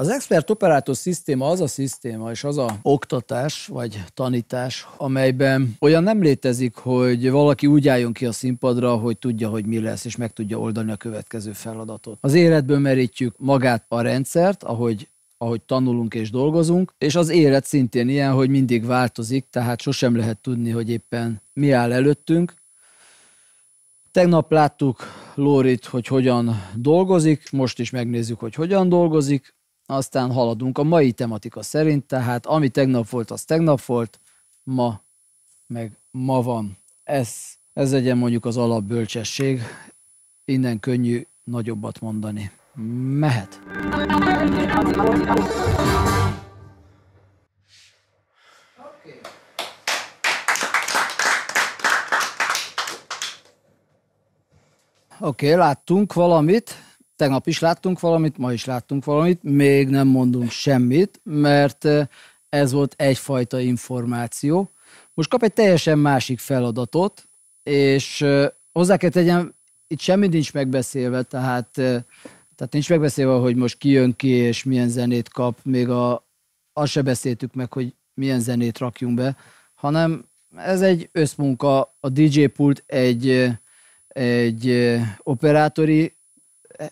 Az expert operátor szisztéma az a szisztéma és az a oktatás vagy tanítás, amelyben olyan nem létezik, hogy valaki úgy álljon ki a színpadra, hogy tudja, hogy mi lesz, és meg tudja oldani a következő feladatot. Az életből merítjük magát a rendszert, ahogy ahogy tanulunk és dolgozunk, és az élet szintén ilyen, hogy mindig változik, tehát sosem lehet tudni, hogy éppen mi áll előttünk. Tegnap láttuk Lórit, hogy hogyan dolgozik, most is megnézzük, hogy hogyan dolgozik aztán haladunk a mai tematika szerint, tehát ami tegnap volt, az tegnap volt, ma meg ma van. Ez, ez legyen mondjuk az alapbölcsesség, innen könnyű nagyobbat mondani. Mehet. Oké, okay, láttunk valamit tegnap is láttunk valamit, ma is láttunk valamit, még nem mondunk semmit, mert ez volt egyfajta információ. Most kap egy teljesen másik feladatot, és hozzá kell tegyem, itt semmi nincs megbeszélve, tehát, tehát nincs megbeszélve, hogy most ki jön ki, és milyen zenét kap, még a, azt se beszéltük meg, hogy milyen zenét rakjunk be, hanem ez egy összmunka, a DJ pult egy, egy operátori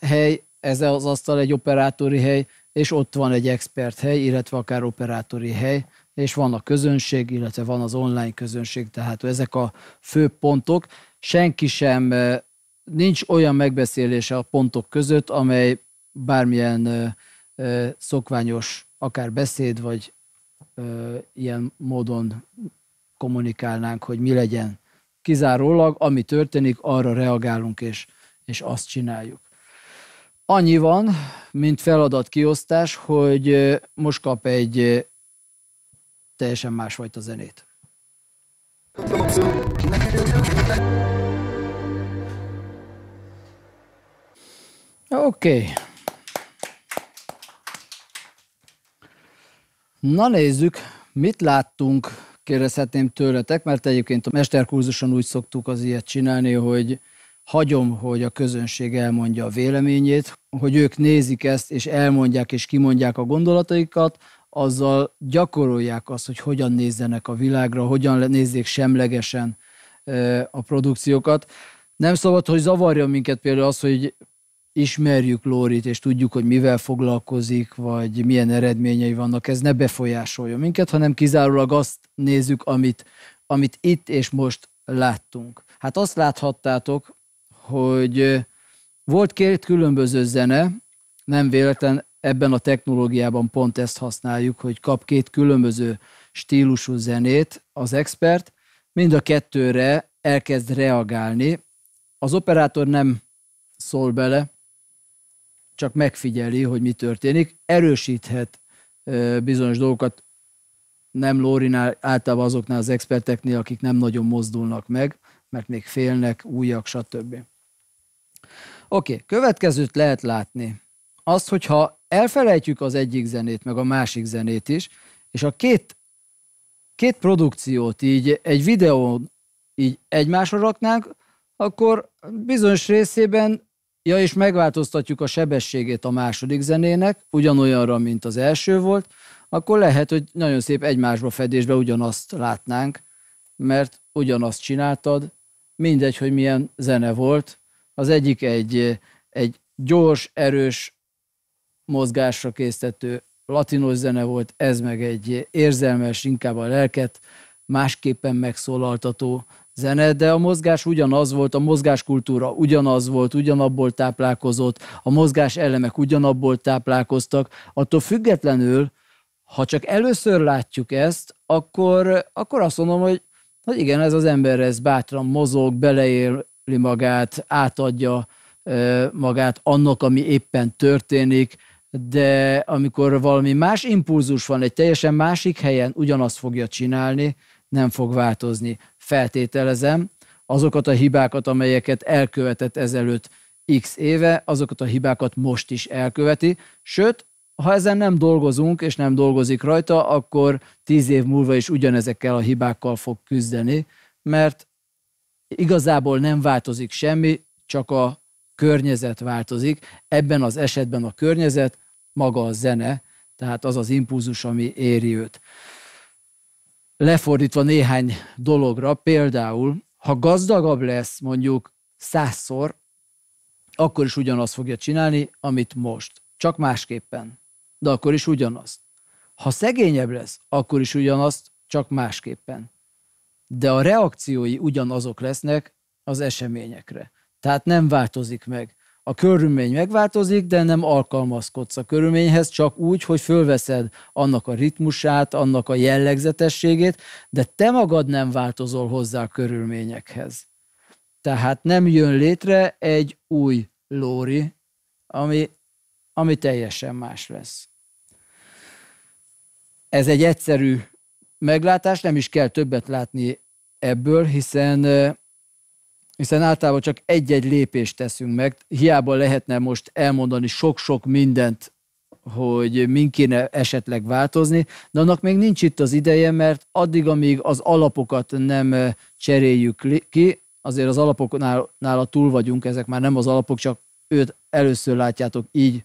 hely, ez az asztal egy operátori hely, és ott van egy expert hely, illetve akár operátori hely, és van a közönség, illetve van az online közönség, tehát ezek a fő pontok. Senki sem, eh, nincs olyan megbeszélése a pontok között, amely bármilyen eh, eh, szokványos, akár beszéd, vagy ilyen módon kommunikálnánk, hogy mi legyen. Kizárólag, ami történik, arra reagálunk, és, és azt csináljuk. Annyi van, mint feladatkiosztás, hogy most kap egy teljesen másfajta zenét. Oké. Okay. Na nézzük, mit láttunk, kérdezhetném tőletek, mert egyébként a mesterkurzuson úgy szoktuk az ilyet csinálni, hogy hagyom, hogy a közönség elmondja a véleményét, hogy ők nézik ezt, és elmondják és kimondják a gondolataikat, azzal gyakorolják azt, hogy hogyan nézzenek a világra, hogyan nézzék semlegesen a produkciókat. Nem szabad, hogy zavarja minket például az, hogy ismerjük Lórit, és tudjuk, hogy mivel foglalkozik, vagy milyen eredményei vannak, ez ne befolyásolja minket, hanem kizárólag azt nézzük, amit, amit itt és most láttunk. Hát azt láthattátok, hogy volt két különböző zene, nem véletlen ebben a technológiában pont ezt használjuk, hogy kap két különböző stílusú zenét az expert, mind a kettőre elkezd reagálni. Az operátor nem szól bele, csak megfigyeli, hogy mi történik, erősíthet bizonyos dolgokat, nem Lórinál, általában azoknál az experteknél, akik nem nagyon mozdulnak meg, mert még félnek, újak, stb. Oké, okay, következőt lehet látni. Azt, hogyha elfelejtjük az egyik zenét, meg a másik zenét is, és a két, két produkciót így egy videón így egymásra raknánk, akkor bizonyos részében, ja, és megváltoztatjuk a sebességét a második zenének, ugyanolyanra, mint az első volt, akkor lehet, hogy nagyon szép egymásba fedésbe ugyanazt látnánk, mert ugyanazt csináltad, mindegy, hogy milyen zene volt, az egyik egy, egy gyors, erős mozgásra késztető latinos zene volt, ez meg egy érzelmes, inkább a lelket másképpen megszólaltató zene, de a mozgás ugyanaz volt, a mozgáskultúra ugyanaz volt, ugyanabból táplálkozott, a mozgás elemek ugyanabból táplálkoztak. Attól függetlenül, ha csak először látjuk ezt, akkor, akkor azt mondom, hogy, hogy igen, ez az ember ez bátran mozog, beleél, magát, átadja magát annak, ami éppen történik, de amikor valami más impulzus van, egy teljesen másik helyen ugyanazt fogja csinálni, nem fog változni. Feltételezem, azokat a hibákat, amelyeket elkövetett ezelőtt x éve, azokat a hibákat most is elköveti, sőt, ha ezen nem dolgozunk, és nem dolgozik rajta, akkor tíz év múlva is ugyanezekkel a hibákkal fog küzdeni, mert Igazából nem változik semmi, csak a környezet változik. Ebben az esetben a környezet maga a zene, tehát az az impulzus, ami éri őt. Lefordítva néhány dologra, például, ha gazdagabb lesz mondjuk százszor, akkor is ugyanazt fogja csinálni, amit most. Csak másképpen. De akkor is ugyanazt. Ha szegényebb lesz, akkor is ugyanazt, csak másképpen de a reakciói ugyanazok lesznek az eseményekre. Tehát nem változik meg. A körülmény megváltozik, de nem alkalmazkodsz a körülményhez, csak úgy, hogy fölveszed annak a ritmusát, annak a jellegzetességét, de te magad nem változol hozzá a körülményekhez. Tehát nem jön létre egy új lóri, ami, ami teljesen más lesz. Ez egy egyszerű meglátás, nem is kell többet látni ebből, hiszen hiszen általában csak egy-egy lépést teszünk meg. Hiába lehetne most elmondani sok-sok mindent, hogy min kéne esetleg változni, de annak még nincs itt az ideje, mert addig, amíg az alapokat nem cseréljük ki, azért az alapoknál túl vagyunk, ezek már nem az alapok, csak őt először látjátok így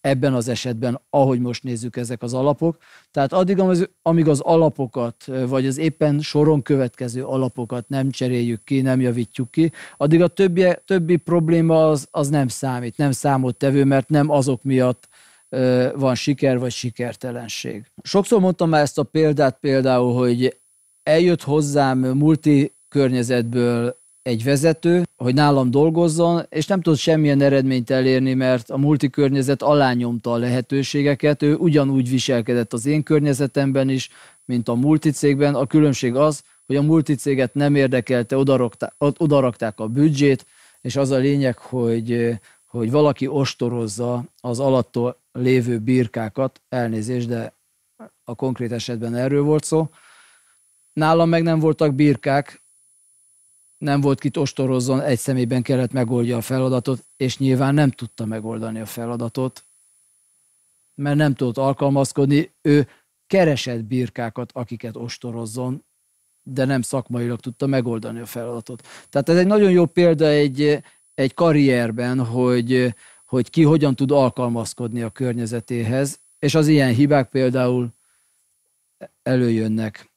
ebben az esetben, ahogy most nézzük ezek az alapok. Tehát addig, amíg az alapokat, vagy az éppen soron következő alapokat nem cseréljük ki, nem javítjuk ki, addig a többi, többi probléma az, az nem számít, nem számottevő, mert nem azok miatt van siker vagy sikertelenség. Sokszor mondtam már ezt a példát például, hogy eljött hozzám multi környezetből egy vezető, hogy nálam dolgozzon, és nem tud semmilyen eredményt elérni, mert a multikörnyezet alányomta a lehetőségeket, ő ugyanúgy viselkedett az én környezetemben is, mint a multicégben. A különbség az, hogy a multicéget nem érdekelte, odarakták, a büdzsét, és az a lényeg, hogy, hogy valaki ostorozza az alattól lévő birkákat, elnézést, de a konkrét esetben erről volt szó. Nálam meg nem voltak birkák, nem volt kit ostorozzon, egy személyben kellett megoldja a feladatot, és nyilván nem tudta megoldani a feladatot, mert nem tudott alkalmazkodni. Ő keresett birkákat, akiket ostorozzon, de nem szakmailag tudta megoldani a feladatot. Tehát ez egy nagyon jó példa egy, egy karrierben, hogy, hogy ki hogyan tud alkalmazkodni a környezetéhez, és az ilyen hibák például előjönnek.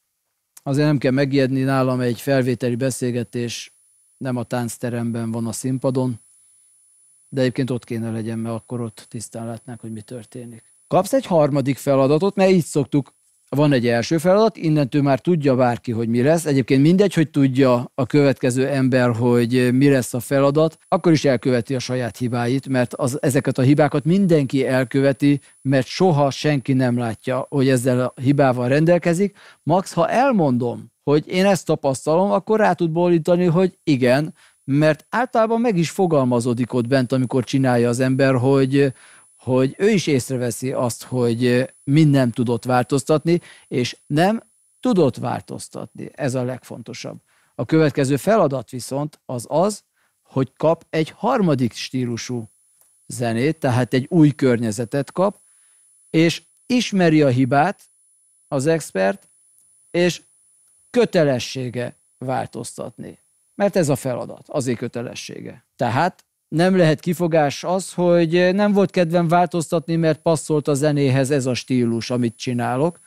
Azért nem kell megijedni nálam, egy felvételi beszélgetés nem a táncteremben van a színpadon, de egyébként ott kéne legyen, mert akkor ott tisztán látnák, hogy mi történik. Kapsz egy harmadik feladatot, mert így szoktuk van egy első feladat, innentől már tudja bárki, hogy mi lesz. Egyébként mindegy, hogy tudja a következő ember, hogy mi lesz a feladat, akkor is elköveti a saját hibáit, mert az, ezeket a hibákat mindenki elköveti, mert soha senki nem látja, hogy ezzel a hibával rendelkezik. Max, ha elmondom, hogy én ezt tapasztalom, akkor rá tud bólítani, hogy igen, mert általában meg is fogalmazódik ott bent, amikor csinálja az ember, hogy hogy ő is észreveszi azt, hogy mind nem tudott változtatni, és nem tudott változtatni. Ez a legfontosabb. A következő feladat viszont az az, hogy kap egy harmadik stílusú zenét, tehát egy új környezetet kap, és ismeri a hibát az expert, és kötelessége változtatni. Mert ez a feladat, azért kötelessége. Tehát nem lehet kifogás az, hogy nem volt kedvem változtatni, mert passzolt a zenéhez ez a stílus, amit csinálok.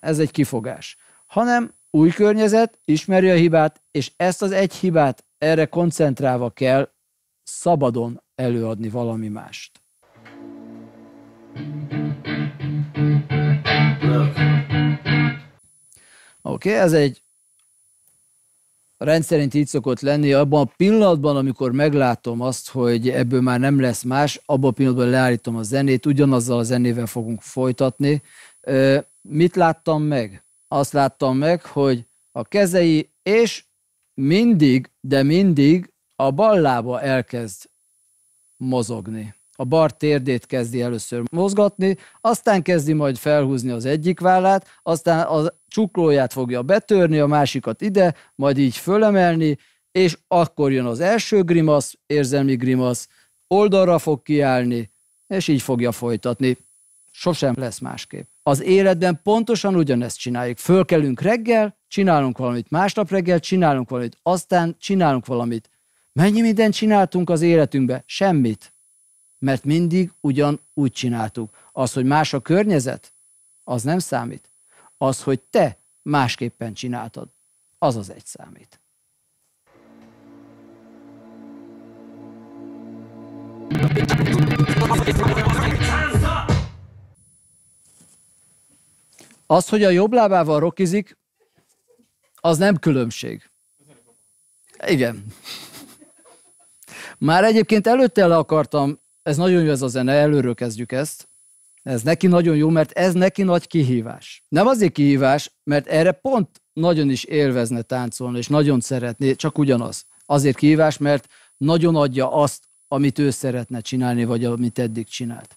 Ez egy kifogás. Hanem új környezet, ismeri a hibát, és ezt az egy hibát erre koncentrálva kell szabadon előadni valami mást. Oké, okay, ez egy rendszerint így szokott lenni, abban a pillanatban, amikor meglátom azt, hogy ebből már nem lesz más, abban a pillanatban leállítom a zenét, ugyanazzal a zenével fogunk folytatni. Mit láttam meg? Azt láttam meg, hogy a kezei és mindig, de mindig a bal elkezd mozogni a bar térdét kezdi először mozgatni, aztán kezdi majd felhúzni az egyik vállát, aztán a csuklóját fogja betörni, a másikat ide, majd így fölemelni, és akkor jön az első grimasz, érzelmi grimasz, oldalra fog kiállni, és így fogja folytatni. Sosem lesz másképp. Az életben pontosan ugyanezt csináljuk. Fölkelünk reggel, csinálunk valamit, másnap reggel csinálunk valamit, aztán csinálunk valamit. Mennyi mindent csináltunk az életünkbe? Semmit mert mindig ugyan úgy csináltuk. Az, hogy más a környezet, az nem számít. Az, hogy te másképpen csináltad, az az egy számít. Az, hogy a jobb lábával rokizik, az nem különbség. Igen. Már egyébként előtte le akartam ez nagyon jó ez a zene, előről kezdjük ezt. Ez neki nagyon jó, mert ez neki nagy kihívás. Nem azért kihívás, mert erre pont nagyon is élvezne táncolni, és nagyon szeretné, csak ugyanaz. Azért kihívás, mert nagyon adja azt, amit ő szeretne csinálni, vagy amit eddig csinált.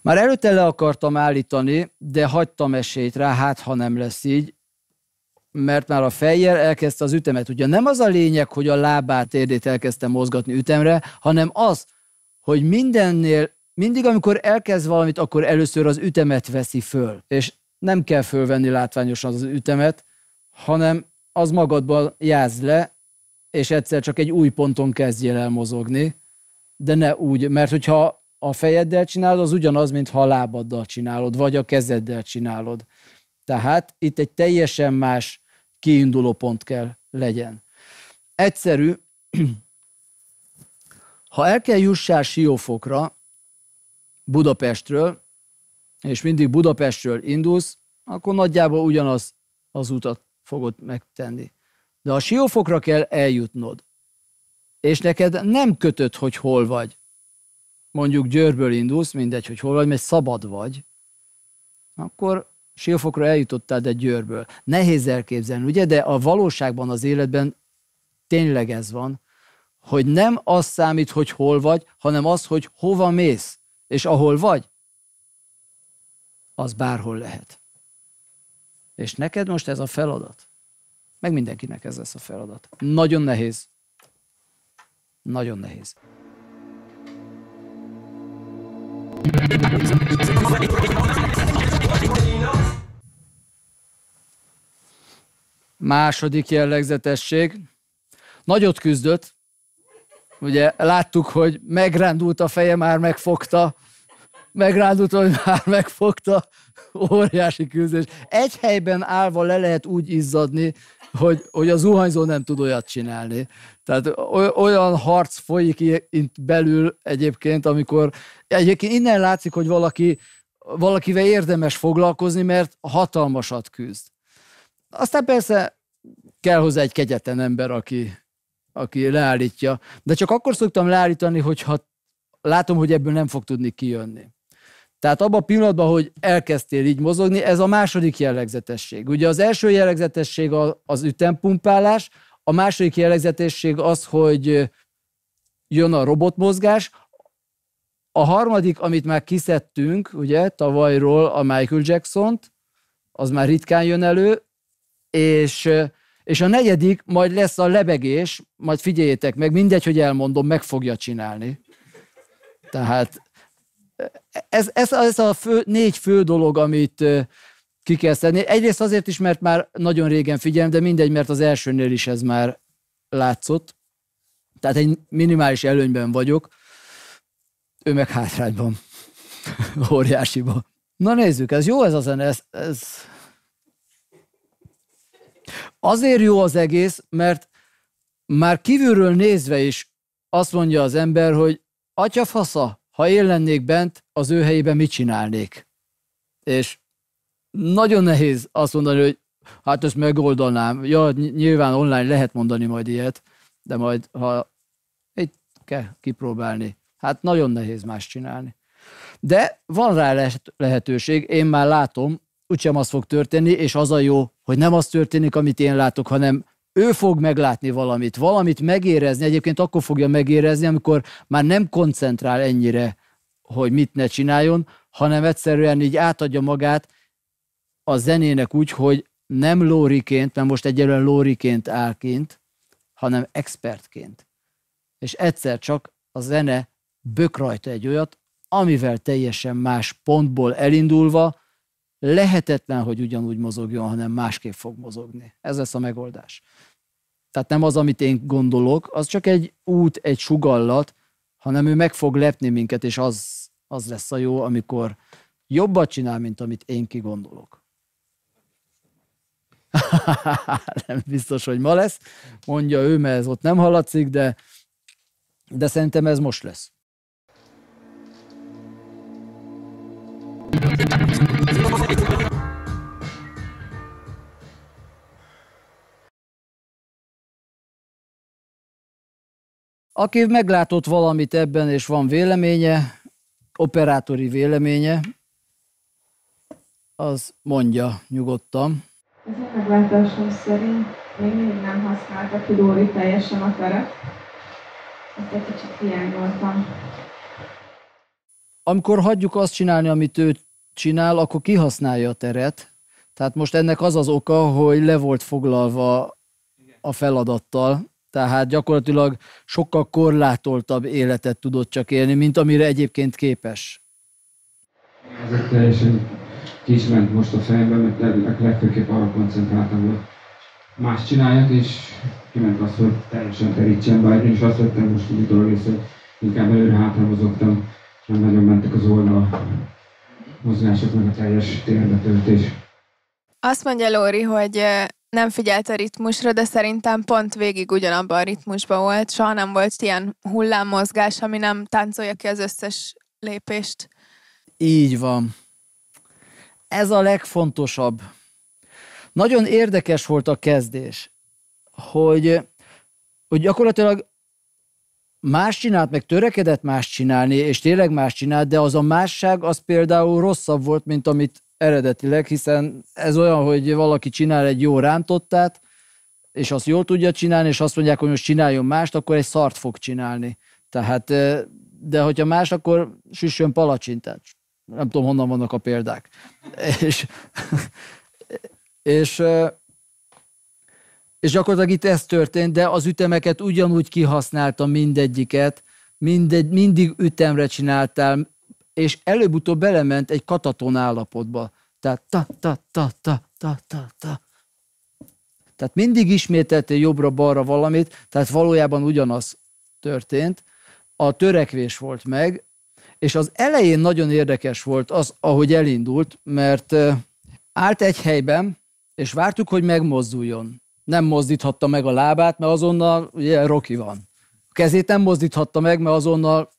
Már előtte le akartam állítani, de hagytam esélyt rá, hát ha nem lesz így, mert már a fejjel elkezdte az ütemet. Ugye nem az a lényeg, hogy a lábát, érdét elkezdte mozgatni ütemre, hanem az, hogy mindennél, mindig amikor elkezd valamit, akkor először az ütemet veszi föl. És nem kell fölvenni látványosan az ütemet, hanem az magadban jázd le, és egyszer csak egy új ponton kezdjél el mozogni, de ne úgy, mert hogyha a fejeddel csinálod, az ugyanaz, mint ha a lábaddal csinálod, vagy a kezeddel csinálod. Tehát itt egy teljesen más kiinduló pont kell legyen. Egyszerű, Ha el kell jussál Siófokra, Budapestről, és mindig Budapestről indulsz, akkor nagyjából ugyanaz az utat fogod megtenni. De a Siófokra kell eljutnod, és neked nem kötött, hogy hol vagy. Mondjuk Győrből indulsz, mindegy, hogy hol vagy, mert szabad vagy, akkor Siófokra eljutottál, de Győrből. Nehéz elképzelni, ugye? De a valóságban, az életben tényleg ez van, hogy nem az számít, hogy hol vagy, hanem az, hogy hova mész, és ahol vagy, az bárhol lehet. És neked most ez a feladat. Meg mindenkinek ez lesz a feladat. Nagyon nehéz. Nagyon nehéz. Második jellegzetesség. Nagyot küzdött, Ugye láttuk, hogy megrándult a feje, már megfogta, megrándult, hogy már megfogta, óriási küzdés. Egy helyben állva le lehet úgy izzadni, hogy, hogy a zuhanyzó nem tud olyat csinálni. Tehát olyan harc folyik itt belül egyébként, amikor egyébként innen látszik, hogy valaki, valakivel érdemes foglalkozni, mert hatalmasat küzd. Aztán persze kell hozzá egy kegyetlen ember, aki, aki leállítja. De csak akkor szoktam leállítani, hogyha látom, hogy ebből nem fog tudni kijönni. Tehát abban a pillanatban, hogy elkezdtél így mozogni, ez a második jellegzetesség. Ugye az első jellegzetesség az ütempumpálás, a második jellegzetesség az, hogy jön a robotmozgás, a harmadik, amit már kiszedtünk, ugye, tavalyról a Michael Jackson-t, az már ritkán jön elő, és és a negyedik majd lesz a lebegés, majd figyeljétek meg, mindegy, hogy elmondom, meg fogja csinálni. Tehát ez, ez, ez a fő, négy fő dolog, amit ki kell szedni. Egyrészt azért is, mert már nagyon régen figyelem, de mindegy, mert az elsőnél is ez már látszott. Tehát egy minimális előnyben vagyok, ő meg hátrányban, óriásiban. Na nézzük, ez jó ez a zene, ez, ez Azért jó az egész, mert már kívülről nézve is azt mondja az ember, hogy atya fasza, ha én lennék bent, az ő helyében mit csinálnék? És nagyon nehéz azt mondani, hogy hát ezt megoldanám. Ja, nyilván online lehet mondani majd ilyet, de majd ha itt kell kipróbálni. Hát nagyon nehéz más csinálni. De van rá lehetőség, én már látom, úgysem az fog történni, és az a jó, hogy nem az történik, amit én látok, hanem ő fog meglátni valamit, valamit megérezni, egyébként akkor fogja megérezni, amikor már nem koncentrál ennyire, hogy mit ne csináljon, hanem egyszerűen így átadja magát a zenének úgy, hogy nem lóriként, mert most egyelőre lóriként állként, hanem expertként. És egyszer csak a zene bök rajta egy olyat, amivel teljesen más pontból elindulva lehetetlen, hogy ugyanúgy mozogjon, hanem másképp fog mozogni. Ez lesz a megoldás. Tehát nem az, amit én gondolok, az csak egy út, egy sugallat, hanem ő meg fog lepni minket, és az, az lesz a jó, amikor jobbat csinál, mint amit én kigondolok. nem biztos, hogy ma lesz, mondja ő, mert ez ott nem hallatszik, de, de szerintem ez most lesz. Thank you. Aki meglátott valamit ebben, és van véleménye, operátori véleménye, az mondja nyugodtan. Az én meglátásom szerint még mindig nem használta ki Dóri teljesen a teret. Ezt egy kicsit hiányoltam. Amikor hagyjuk azt csinálni, amit ő csinál, akkor kihasználja a teret. Tehát most ennek az az oka, hogy le volt foglalva a feladattal, tehát gyakorlatilag sokkal korlátoltabb életet tudott csak élni, mint amire egyébként képes. Ezek teljesen ki ment most a fejemben, mert legfőképp arra koncentráltam, hogy más csináljak, és kiment azt, hogy teljesen terítsen, be. én is azt vettem most utólag észre, hogy inkább előre hátrahozottam, nem nagyon mentek az oldal mozgások, meg a teljes térbe töltés. Azt mondja Lóri, hogy nem figyelt a ritmusra, de szerintem pont végig ugyanabban a ritmusban volt. Soha nem volt ilyen hullámmozgás, ami nem táncolja ki az összes lépést. Így van. Ez a legfontosabb. Nagyon érdekes volt a kezdés, hogy, hogy gyakorlatilag más csinált, meg törekedett más csinálni, és tényleg más csinált, de az a másság az például rosszabb volt, mint amit eredetileg, hiszen ez olyan, hogy valaki csinál egy jó rántottát, és azt jól tudja csinálni, és azt mondják, hogy most csináljon mást, akkor egy szart fog csinálni. Tehát, de hogyha más, akkor süssön palacsintát. Nem tudom, honnan vannak a példák. és, és, és gyakorlatilag itt ez történt, de az ütemeket ugyanúgy kihasználtam mindegyiket, mindegy, mindig ütemre csináltál, és előbb-utóbb belement egy kataton állapotba. Tehát ta, ta, ta, ta, ta, ta, ta. Tehát mindig ismételte jobbra-balra valamit, tehát valójában ugyanaz történt. A törekvés volt meg, és az elején nagyon érdekes volt az, ahogy elindult, mert állt egy helyben, és vártuk, hogy megmozduljon. Nem mozdíthatta meg a lábát, mert azonnal ugye Roki van. A kezét nem mozdíthatta meg, mert azonnal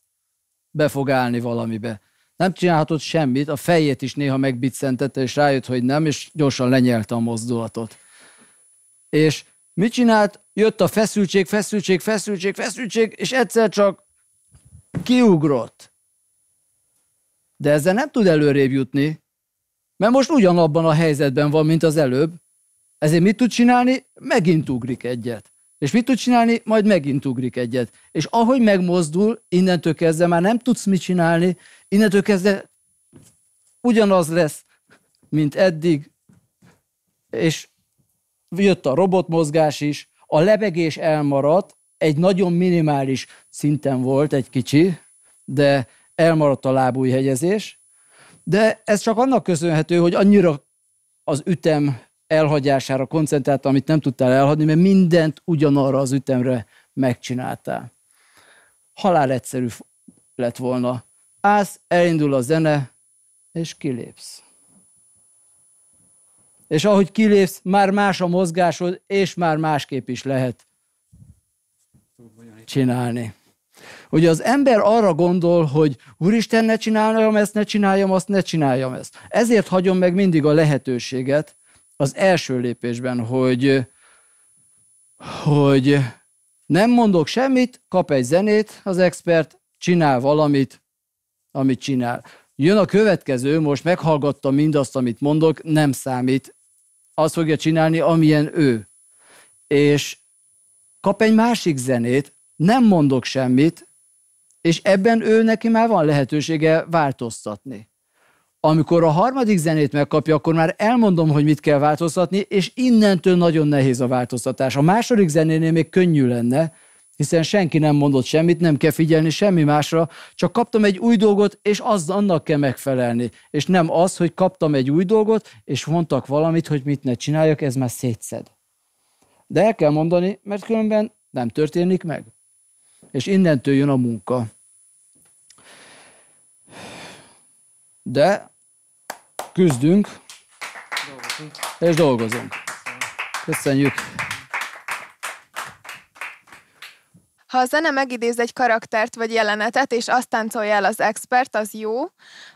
be fog állni valamibe. Nem csinálhatott semmit, a fejét is néha megbiccentette, és rájött, hogy nem, és gyorsan lenyelte a mozdulatot. És mit csinált? Jött a feszültség, feszültség, feszültség, feszültség, és egyszer csak kiugrott. De ezzel nem tud előrébb jutni, mert most ugyanabban a helyzetben van, mint az előbb, ezért mit tud csinálni? Megint ugrik egyet. És mit tud csinálni? Majd megint ugrik egyet. És ahogy megmozdul, innentől kezdve már nem tudsz mit csinálni, innentől kezdve ugyanaz lesz, mint eddig, és jött a robotmozgás is, a lebegés elmaradt, egy nagyon minimális szinten volt, egy kicsi, de elmaradt a lábújhegyezés, de ez csak annak köszönhető, hogy annyira az ütem elhagyására koncentráltál, amit nem tudtál elhagyni, mert mindent ugyanarra az ütemre megcsináltál. Halál egyszerű lett volna. Ász, elindul a zene, és kilépsz. És ahogy kilépsz, már más a mozgásod, és már másképp is lehet csinálni. Ugye az ember arra gondol, hogy Úristen, ne csináljam ezt, ne csináljam azt, ne csináljam ezt. Ezért hagyom meg mindig a lehetőséget, az első lépésben, hogy, hogy nem mondok semmit, kap egy zenét az expert, csinál valamit, amit csinál. Jön a következő, most meghallgatta mindazt, amit mondok, nem számít. Azt fogja csinálni, amilyen ő. És kap egy másik zenét, nem mondok semmit, és ebben ő neki már van lehetősége változtatni. Amikor a harmadik zenét megkapja, akkor már elmondom, hogy mit kell változtatni, és innentől nagyon nehéz a változtatás. A második zenénél még könnyű lenne, hiszen senki nem mondott semmit, nem kell figyelni semmi másra, csak kaptam egy új dolgot, és az annak kell megfelelni. És nem az, hogy kaptam egy új dolgot, és mondtak valamit, hogy mit ne csináljak, ez már szétszed. De el kell mondani, mert különben nem történik meg. És innentől jön a munka. De küzdünk, dolgozunk. és dolgozunk. Köszönjük! Ha a zene megidéz egy karaktert vagy jelenetet, és azt táncolja el az expert, az jó.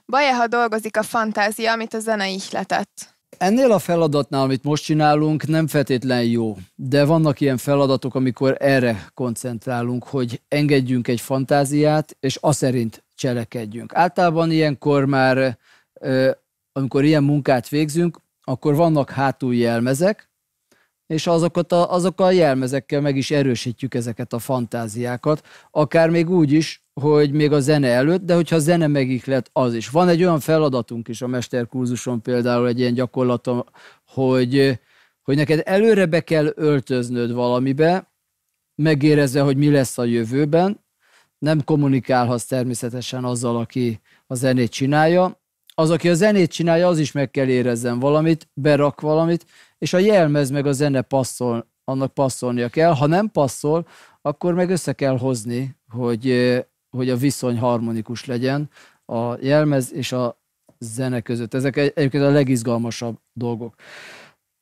Baj, ha dolgozik a fantázia, amit a zene ihletett. Ennél a feladatnál, amit most csinálunk, nem feltétlen jó, de vannak ilyen feladatok, amikor erre koncentrálunk, hogy engedjünk egy fantáziát, és azt szerint cselekedjünk. Általában ilyenkor már amikor ilyen munkát végzünk, akkor vannak jelmezek, és azokat a, azok a jelmezekkel meg is erősítjük ezeket a fantáziákat, akár még úgy is, hogy még a zene előtt, de hogyha a zene lett, az is. Van egy olyan feladatunk is a mesterkurzuson például egy ilyen gyakorlatom, hogy, hogy neked előre be kell öltöznöd valamibe, megérezze, hogy mi lesz a jövőben, nem kommunikálhatsz természetesen azzal, aki a zenét csinálja, az, aki a zenét csinálja, az is meg kell érezzen valamit, berak valamit, és a jelmez meg a zene passzol, annak passzolnia kell. Ha nem passzol, akkor meg össze kell hozni, hogy, hogy a viszony harmonikus legyen a jelmez és a zene között. Ezek egyébként a legizgalmasabb dolgok.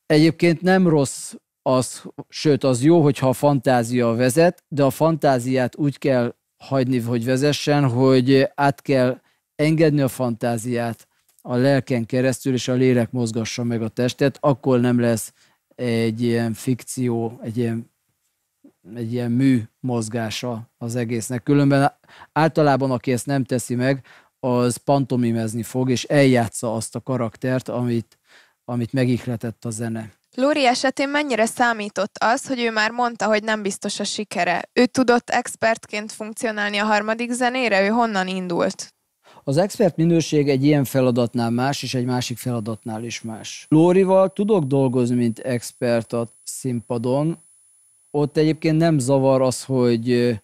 Egyébként nem rossz az, sőt az jó, hogyha a fantázia vezet, de a fantáziát úgy kell hagyni, hogy vezessen, hogy át kell engedni a fantáziát a lelken keresztül, és a lélek mozgassa meg a testet, akkor nem lesz egy ilyen fikció, egy ilyen, egy ilyen mű mozgása az egésznek. Különben általában, aki ezt nem teszi meg, az pantomimezni fog, és eljátsza azt a karaktert, amit, amit megihletett a zene. Lóri esetén mennyire számított az, hogy ő már mondta, hogy nem biztos a sikere? Ő tudott expertként funkcionálni a harmadik zenére? Ő honnan indult? Az expert minőség egy ilyen feladatnál más, és egy másik feladatnál is más. Lórival tudok dolgozni, mint expert a színpadon. Ott egyébként nem zavar az, hogy,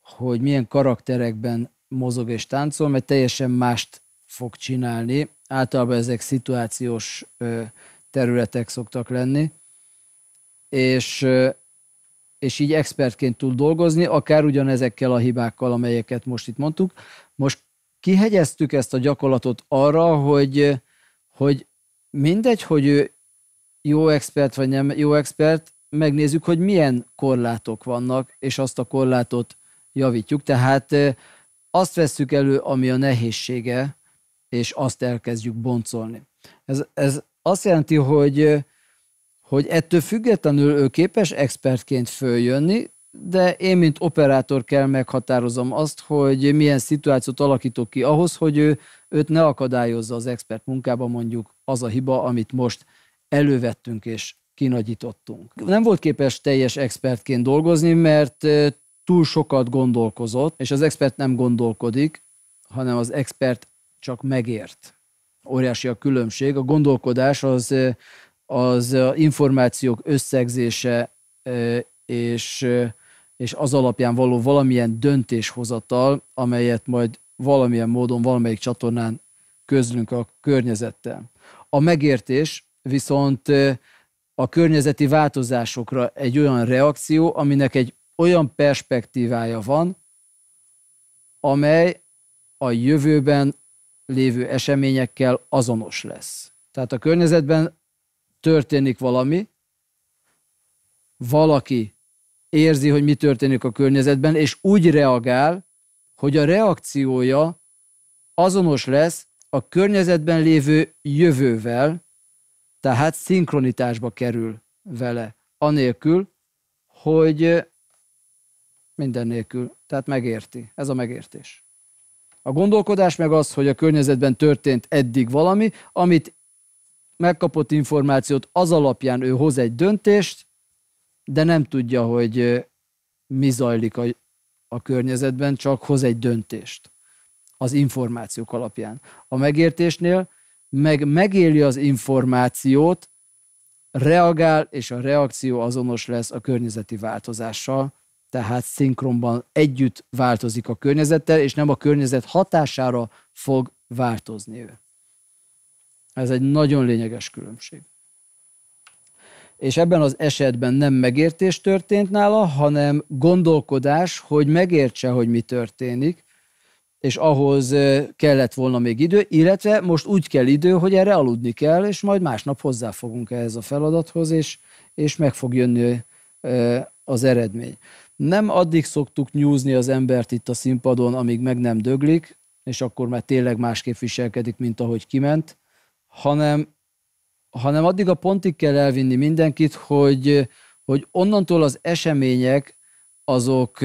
hogy milyen karakterekben mozog és táncol, mert teljesen mást fog csinálni. Általában ezek szituációs területek szoktak lenni, és, és így expertként tud dolgozni, akár ugyanezekkel a hibákkal, amelyeket most itt mondtuk, kihegyeztük ezt a gyakorlatot arra, hogy, hogy mindegy, hogy ő jó expert vagy nem jó expert, megnézzük, hogy milyen korlátok vannak, és azt a korlátot javítjuk. Tehát azt vesszük elő, ami a nehézsége, és azt elkezdjük boncolni. Ez, ez azt jelenti, hogy, hogy ettől függetlenül ő képes expertként följönni, de én, mint operátor kell meghatározom azt, hogy milyen szituációt alakítok ki ahhoz, hogy ő, őt ne akadályozza az expert munkában mondjuk az a hiba, amit most elővettünk és kinagyítottunk. Nem volt képes teljes expertként dolgozni, mert túl sokat gondolkozott, és az expert nem gondolkodik, hanem az expert csak megért. Óriási a különbség. A gondolkodás az, az információk összegzése és és az alapján való valamilyen döntéshozatal, amelyet majd valamilyen módon, valamelyik csatornán közlünk a környezettel. A megértés viszont a környezeti változásokra egy olyan reakció, aminek egy olyan perspektívája van, amely a jövőben lévő eseményekkel azonos lesz. Tehát a környezetben történik valami, valaki érzi, hogy mi történik a környezetben, és úgy reagál, hogy a reakciója azonos lesz a környezetben lévő jövővel, tehát szinkronitásba kerül vele, anélkül, hogy minden nélkül, tehát megérti. Ez a megértés. A gondolkodás meg az, hogy a környezetben történt eddig valami, amit megkapott információt, az alapján ő hoz egy döntést, de nem tudja, hogy mi zajlik a, a környezetben, csak hoz egy döntést az információk alapján. A megértésnél meg megéli az információt, reagál, és a reakció azonos lesz a környezeti változással, tehát szinkronban együtt változik a környezettel, és nem a környezet hatására fog változni ő. Ez egy nagyon lényeges különbség és ebben az esetben nem megértés történt nála, hanem gondolkodás, hogy megértse, hogy mi történik, és ahhoz kellett volna még idő, illetve most úgy kell idő, hogy erre aludni kell, és majd másnap hozzáfogunk ehhez a feladathoz, és, és meg fog jönni az eredmény. Nem addig szoktuk nyúzni az embert itt a színpadon, amíg meg nem döglik, és akkor már tényleg másképp viselkedik, mint ahogy kiment, hanem hanem addig a pontig kell elvinni mindenkit, hogy, hogy onnantól az események azok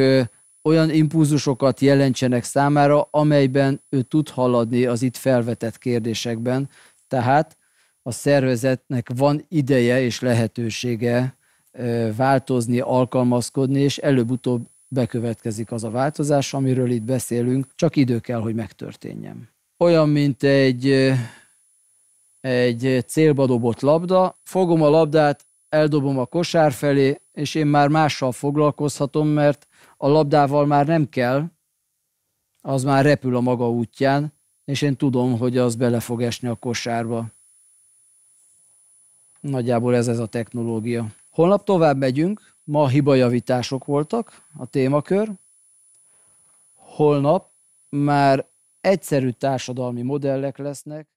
olyan impulzusokat jelentsenek számára, amelyben ő tud haladni az itt felvetett kérdésekben. Tehát a szervezetnek van ideje és lehetősége változni, alkalmazkodni, és előbb-utóbb bekövetkezik az a változás, amiről itt beszélünk, csak idő kell, hogy megtörténjen. Olyan, mint egy egy célba dobott labda, fogom a labdát, eldobom a kosár felé, és én már mással foglalkozhatom, mert a labdával már nem kell, az már repül a maga útján, és én tudom, hogy az bele fog esni a kosárba. Nagyjából ez ez a technológia. Holnap tovább megyünk, ma hibajavítások voltak, a témakör. Holnap már egyszerű társadalmi modellek lesznek,